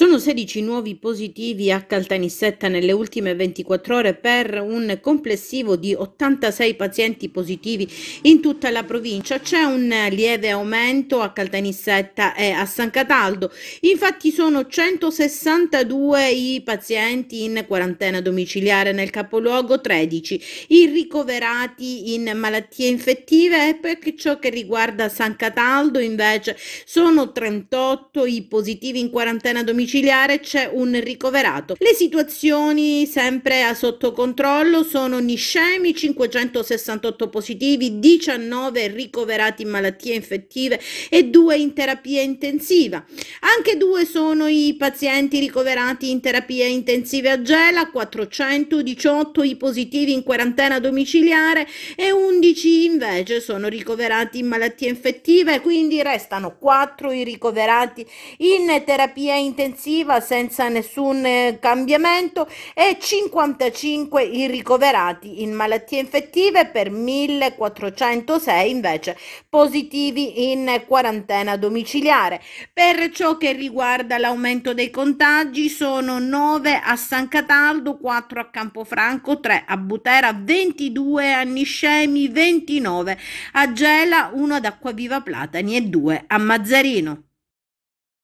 Sono 16 nuovi positivi a Caltanissetta nelle ultime 24 ore per un complessivo di 86 pazienti positivi in tutta la provincia. C'è un lieve aumento a Caltanissetta e a San Cataldo. Infatti sono 162 i pazienti in quarantena domiciliare nel capoluogo, 13 i ricoverati in malattie infettive e per ciò che riguarda San Cataldo invece sono 38 i positivi in quarantena domiciliare domiciliare c'è un ricoverato. Le situazioni sempre a sotto controllo sono niscemi, 568 positivi, 19 ricoverati in malattie infettive e 2 in terapia intensiva. Anche 2 sono i pazienti ricoverati in terapia intensiva a Gela, 418 i positivi in quarantena domiciliare e 11 invece sono ricoverati in malattie infettive, quindi restano 4 i ricoverati in terapia intensiva intensiva senza nessun eh, cambiamento e 55 i ricoverati in malattie infettive per 1406 invece positivi in quarantena domiciliare. Per ciò che riguarda l'aumento dei contagi sono 9 a San Cataldo, 4 a Campofranco, 3 a Butera, 22 a Niscemi, 29 a Gela, 1 ad Acquaviva Platani e 2 a Mazzarino.